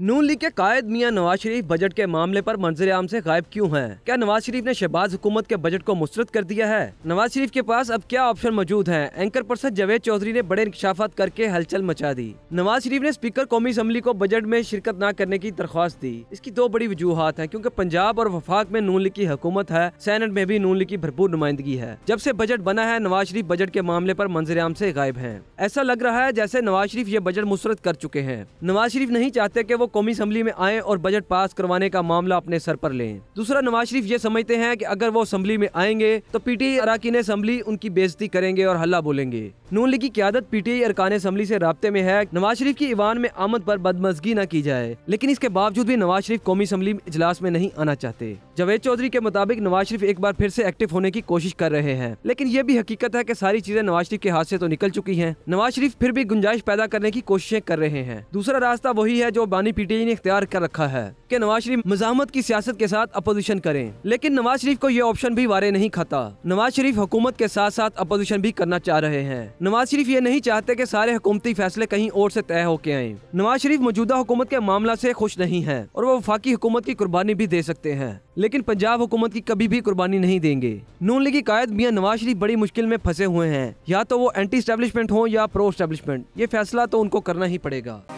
नून league के कायद मियां नवाज शरीफ budget के मामले पर मंजर आम से गायब क्यों हैं? क्या नवाज शरीफ ने शहबाज हुकूमत के बजट को मुस्रद कर दिया है नवाज शरीफ के पास अब क्या ऑप्शन मौजूद हैं? एंकर पर्सन जवेद चौधरी ने बड़े इंकशाफात करके हलचल मचा दी नवाज शरीफ ने स्पीकर कौमी असम्बली को बजट में शिरकत न करने की दरख्वास्त दी इसकी दो बड़ी वजूहत है क्यूँकी पंजाब और वफाक में नून लीग की हुकूमत है सैनट में भी नून लीग की भरपूर नुमाइंदगी है जब से बजट बना है नवाज शरीफ बजट के मामले आरोप मंजर आम ऐसी गायब है ऐसा लग रहा है जैसे नवाज शरीफ ये बजट मुस्रद कर चुके हैं नवाज शरीफ नहीं चाहते की वो कौमी असम्बली में आए और बजट पास करवाने का मामला अपने सर पर लें दूसरा नवाज शरीफ ये समझते हैं कि अगर वो असम्बली में आएंगे तो पीटीआई अरकान असम्बली उनकी बेजती करेंगे और हल्ला बोलेंगे नून लीग की क्यादत पीटीआई अरकान असम्बली से रबते में है नवाज शरीफ की ईवान में आमद पर बदमजगी न की जाए लेकिन इसके बावजूद भी नवाज शरीफ कौमी असम्बली इजलास में नहीं आना चाहते जावेद चौधरी के मुताबिक नवाज शरीफ एक बार फिर ऐसी एक्टिव होने की कोशिश कर रहे हैं लेकिन ये भी हकीकत है की सारी चीजें नवाज शरीफ के हाथ ऐसी तो निकल चुकी है नवाज शरीफ फिर भी गुंजाइश पैदा करने की कोशिशें कर रहे हैं दूसरा रास्ता वही है जो बानी पीटीआई ने इख्तियार कर रखा है कि नवाज शरीफ मजामत की सियासत के साथ अपोजिशन करें लेकिन नवाज शरीफ को ये ऑप्शन भी वारे नहीं खाता नवाज शरीफ हुकूमत के साथ साथ अपोजिशन भी करना चाह रहे हैं नवाज शरीफ ये नहीं चाहते कि सारे हुकूमती फैसले कहीं और से तय होके आए नवाज शरीफ मौजूदा हुकूमत के मामला से खुश नहीं है और वो वफाकी हुकूमत की कुर्बानी भी दे सकते हैं लेकिन पंजाब हुकूमत की कभी भी कुर्बानी नहीं देंगे नून लीग की कायद मियाँ नवाज शरीफ बड़ी मुश्किल में फंसे हुए हैं या तो वो एंटी स्टैब्लिशमेंट हो या प्रो स्टैब्लिशमेंट ये फैसला तो उनको करना ही पड़ेगा